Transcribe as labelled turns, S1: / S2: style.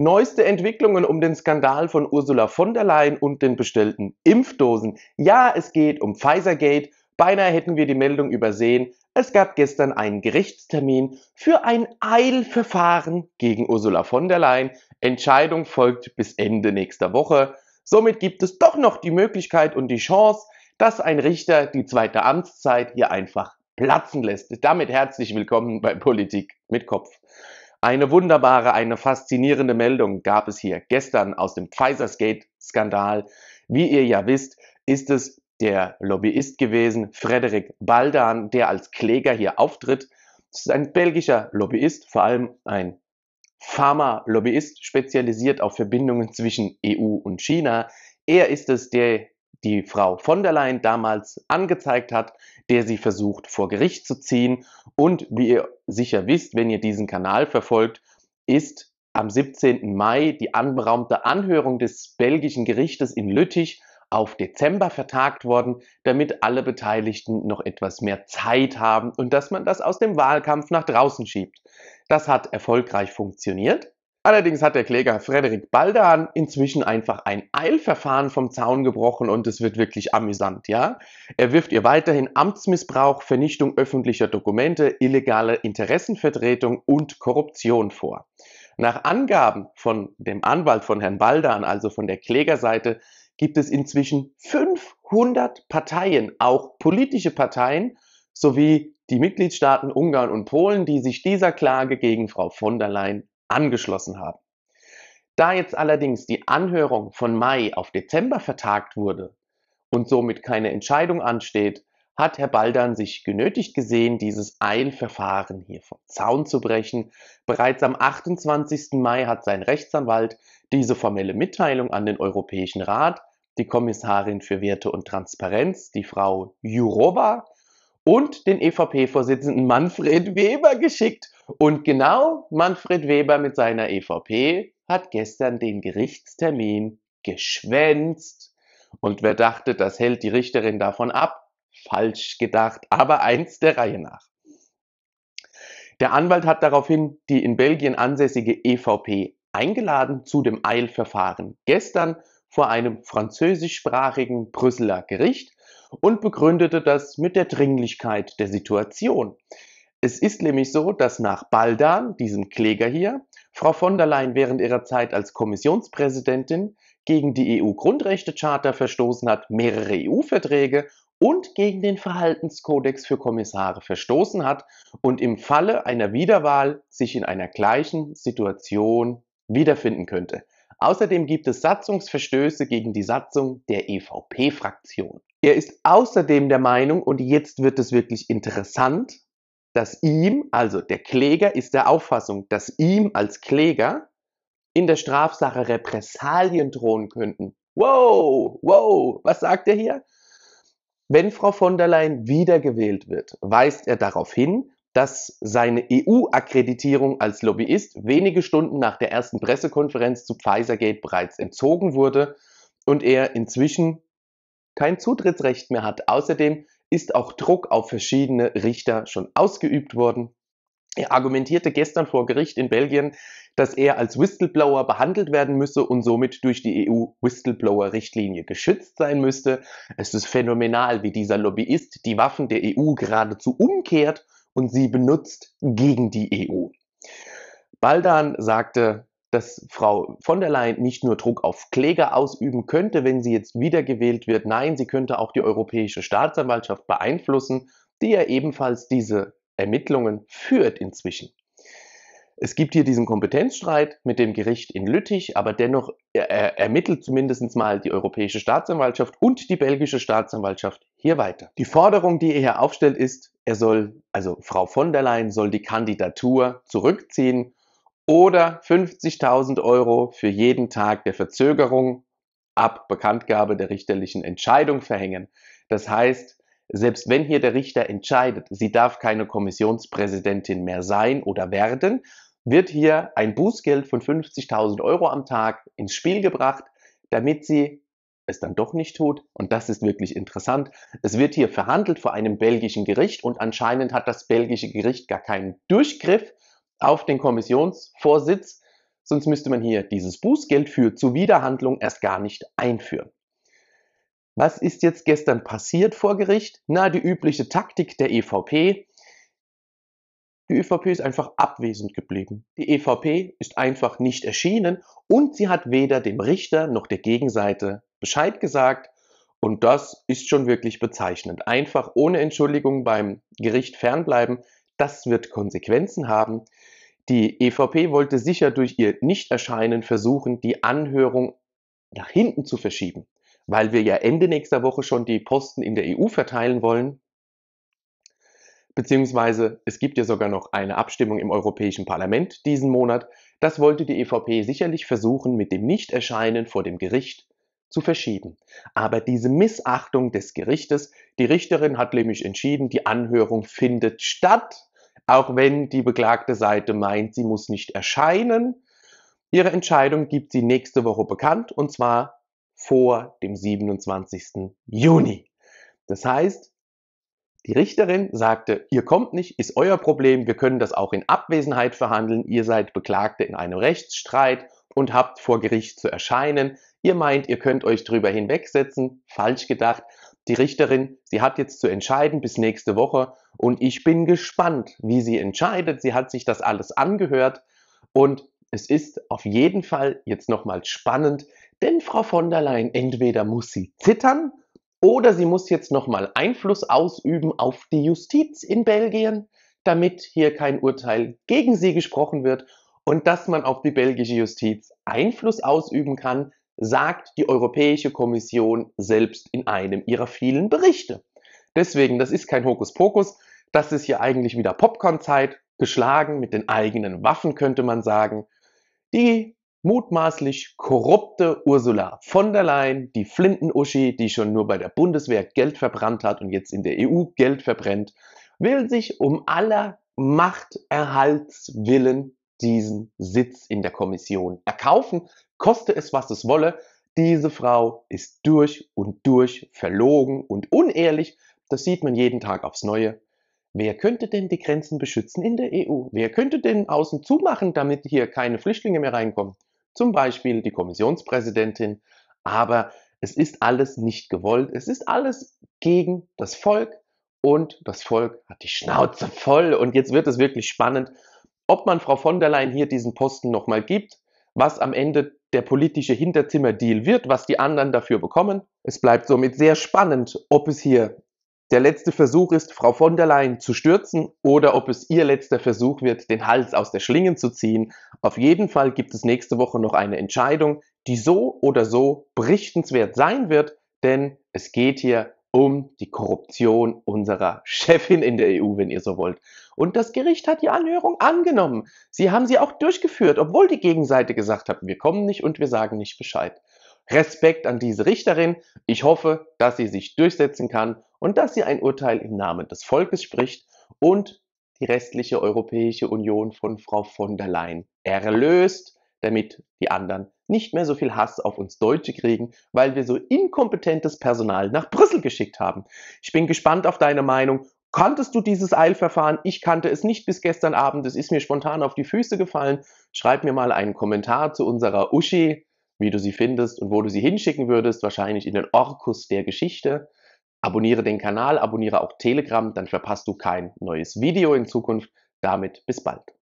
S1: Neueste Entwicklungen um den Skandal von Ursula von der Leyen und den bestellten Impfdosen. Ja, es geht um Pfizergate. Beinahe hätten wir die Meldung übersehen. Es gab gestern einen Gerichtstermin für ein Eilverfahren gegen Ursula von der Leyen. Entscheidung folgt bis Ende nächster Woche. Somit gibt es doch noch die Möglichkeit und die Chance, dass ein Richter die zweite Amtszeit hier einfach platzen lässt. Damit herzlich willkommen bei Politik mit Kopf. Eine wunderbare, eine faszinierende Meldung gab es hier gestern aus dem Pfizer-Skate-Skandal. Wie ihr ja wisst, ist es der Lobbyist gewesen, Frederik Baldan, der als Kläger hier auftritt. Das ist ein belgischer Lobbyist, vor allem ein Pharma-Lobbyist, spezialisiert auf Verbindungen zwischen EU und China. Er ist es, der die Frau von der Leyen damals angezeigt hat, der sie versucht vor Gericht zu ziehen. Und wie ihr sicher wisst, wenn ihr diesen Kanal verfolgt, ist am 17. Mai die anberaumte Anhörung des belgischen Gerichtes in Lüttich auf Dezember vertagt worden, damit alle Beteiligten noch etwas mehr Zeit haben und dass man das aus dem Wahlkampf nach draußen schiebt. Das hat erfolgreich funktioniert. Allerdings hat der Kläger Frederik Baldan inzwischen einfach ein Eilverfahren vom Zaun gebrochen und es wird wirklich amüsant, ja? Er wirft ihr weiterhin Amtsmissbrauch, Vernichtung öffentlicher Dokumente, illegale Interessenvertretung und Korruption vor. Nach Angaben von dem Anwalt von Herrn Baldan, also von der Klägerseite, gibt es inzwischen 500 Parteien, auch politische Parteien, sowie die Mitgliedstaaten Ungarn und Polen, die sich dieser Klage gegen Frau von der Leyen angeschlossen haben. Da jetzt allerdings die Anhörung von Mai auf Dezember vertagt wurde und somit keine Entscheidung ansteht, hat Herr Baldan sich genötigt gesehen, dieses Eilverfahren hier vom Zaun zu brechen. Bereits am 28. Mai hat sein Rechtsanwalt diese formelle Mitteilung an den Europäischen Rat, die Kommissarin für Werte und Transparenz, die Frau Jourova, und den EVP-Vorsitzenden Manfred Weber geschickt. Und genau Manfred Weber mit seiner EVP hat gestern den Gerichtstermin geschwänzt. Und wer dachte, das hält die Richterin davon ab? Falsch gedacht, aber eins der Reihe nach. Der Anwalt hat daraufhin die in Belgien ansässige EVP eingeladen zu dem Eilverfahren gestern vor einem französischsprachigen Brüsseler Gericht und begründete das mit der Dringlichkeit der Situation. Es ist nämlich so, dass nach Baldan, diesem Kläger hier, Frau von der Leyen während ihrer Zeit als Kommissionspräsidentin gegen die EU-Grundrechtecharta verstoßen hat, mehrere EU-Verträge und gegen den Verhaltenskodex für Kommissare verstoßen hat und im Falle einer Wiederwahl sich in einer gleichen Situation wiederfinden könnte. Außerdem gibt es Satzungsverstöße gegen die Satzung der EVP-Fraktion. Er ist außerdem der Meinung, und jetzt wird es wirklich interessant, dass ihm, also der Kläger ist der Auffassung, dass ihm als Kläger in der Strafsache Repressalien drohen könnten. Wow, wow, was sagt er hier? Wenn Frau von der Leyen wiedergewählt wird, weist er darauf hin, dass seine EU-Akkreditierung als Lobbyist wenige Stunden nach der ersten Pressekonferenz zu Pfizer-Gate bereits entzogen wurde und er inzwischen kein Zutrittsrecht mehr hat. Außerdem ist auch Druck auf verschiedene Richter schon ausgeübt worden. Er argumentierte gestern vor Gericht in Belgien, dass er als Whistleblower behandelt werden müsse und somit durch die EU-Whistleblower-Richtlinie geschützt sein müsste. Es ist phänomenal, wie dieser Lobbyist die Waffen der EU geradezu umkehrt und sie benutzt gegen die EU. Baldan sagte, dass Frau von der Leyen nicht nur Druck auf Kläger ausüben könnte, wenn sie jetzt wiedergewählt wird, nein, sie könnte auch die Europäische Staatsanwaltschaft beeinflussen, die ja ebenfalls diese Ermittlungen führt inzwischen. Es gibt hier diesen Kompetenzstreit mit dem Gericht in Lüttich, aber dennoch ermittelt zumindest mal die Europäische Staatsanwaltschaft und die belgische Staatsanwaltschaft hier weiter. Die Forderung, die er hier aufstellt, ist, er soll, also Frau von der Leyen soll die Kandidatur zurückziehen oder 50.000 Euro für jeden Tag der Verzögerung ab Bekanntgabe der richterlichen Entscheidung verhängen. Das heißt, selbst wenn hier der Richter entscheidet, sie darf keine Kommissionspräsidentin mehr sein oder werden, wird hier ein Bußgeld von 50.000 Euro am Tag ins Spiel gebracht, damit sie es dann doch nicht tut. Und das ist wirklich interessant. Es wird hier verhandelt vor einem belgischen Gericht und anscheinend hat das belgische Gericht gar keinen Durchgriff auf den Kommissionsvorsitz. Sonst müsste man hier dieses Bußgeld für Zuwiderhandlung erst gar nicht einführen. Was ist jetzt gestern passiert vor Gericht? Na, die übliche Taktik der EVP. Die ÖVP ist einfach abwesend geblieben. Die EVP ist einfach nicht erschienen und sie hat weder dem Richter noch der Gegenseite Bescheid gesagt. Und das ist schon wirklich bezeichnend. Einfach ohne Entschuldigung beim Gericht fernbleiben, das wird Konsequenzen haben. Die EVP wollte sicher durch ihr Nichterscheinen versuchen, die Anhörung nach hinten zu verschieben, weil wir ja Ende nächster Woche schon die Posten in der EU verteilen wollen beziehungsweise es gibt ja sogar noch eine Abstimmung im Europäischen Parlament diesen Monat. Das wollte die EVP sicherlich versuchen, mit dem Nichterscheinen vor dem Gericht zu verschieben. Aber diese Missachtung des Gerichtes, die Richterin hat nämlich entschieden, die Anhörung findet statt, auch wenn die beklagte Seite meint, sie muss nicht erscheinen. Ihre Entscheidung gibt sie nächste Woche bekannt und zwar vor dem 27. Juni. Das heißt, die Richterin sagte, ihr kommt nicht, ist euer Problem, wir können das auch in Abwesenheit verhandeln, ihr seid Beklagte in einem Rechtsstreit und habt vor Gericht zu erscheinen, ihr meint, ihr könnt euch drüber hinwegsetzen, falsch gedacht, die Richterin, sie hat jetzt zu entscheiden bis nächste Woche und ich bin gespannt, wie sie entscheidet, sie hat sich das alles angehört und es ist auf jeden Fall jetzt nochmal spannend, denn Frau von der Leyen, entweder muss sie zittern oder sie muss jetzt nochmal Einfluss ausüben auf die Justiz in Belgien, damit hier kein Urteil gegen sie gesprochen wird und dass man auf die belgische Justiz Einfluss ausüben kann, sagt die Europäische Kommission selbst in einem ihrer vielen Berichte. Deswegen, das ist kein Hokuspokus, das ist hier eigentlich wieder Popcornzeit, geschlagen mit den eigenen Waffen könnte man sagen. Die mutmaßlich korrupte Ursula von der Leyen, die Flinten-Uschi, die schon nur bei der Bundeswehr Geld verbrannt hat und jetzt in der EU Geld verbrennt, will sich um aller Machterhaltswillen diesen Sitz in der Kommission erkaufen, koste es, was es wolle. Diese Frau ist durch und durch verlogen und unehrlich. Das sieht man jeden Tag aufs Neue. Wer könnte denn die Grenzen beschützen in der EU? Wer könnte denn außen zumachen, damit hier keine Flüchtlinge mehr reinkommen? zum Beispiel die Kommissionspräsidentin, aber es ist alles nicht gewollt, es ist alles gegen das Volk und das Volk hat die Schnauze voll und jetzt wird es wirklich spannend, ob man Frau von der Leyen hier diesen Posten nochmal gibt, was am Ende der politische Hinterzimmerdeal wird, was die anderen dafür bekommen. Es bleibt somit sehr spannend, ob es hier der letzte Versuch ist, Frau von der Leyen zu stürzen oder ob es ihr letzter Versuch wird, den Hals aus der Schlinge zu ziehen. Auf jeden Fall gibt es nächste Woche noch eine Entscheidung, die so oder so berichtenswert sein wird, denn es geht hier um die Korruption unserer Chefin in der EU, wenn ihr so wollt. Und das Gericht hat die Anhörung angenommen. Sie haben sie auch durchgeführt, obwohl die Gegenseite gesagt hat, wir kommen nicht und wir sagen nicht Bescheid. Respekt an diese Richterin. Ich hoffe, dass sie sich durchsetzen kann und dass sie ein Urteil im Namen des Volkes spricht und die restliche Europäische Union von Frau von der Leyen erlöst, damit die anderen nicht mehr so viel Hass auf uns Deutsche kriegen, weil wir so inkompetentes Personal nach Brüssel geschickt haben. Ich bin gespannt auf deine Meinung. Kanntest du dieses Eilverfahren? Ich kannte es nicht bis gestern Abend. Es ist mir spontan auf die Füße gefallen. Schreib mir mal einen Kommentar zu unserer Uschi wie du sie findest und wo du sie hinschicken würdest, wahrscheinlich in den Orkus der Geschichte. Abonniere den Kanal, abonniere auch Telegram, dann verpasst du kein neues Video in Zukunft. Damit bis bald.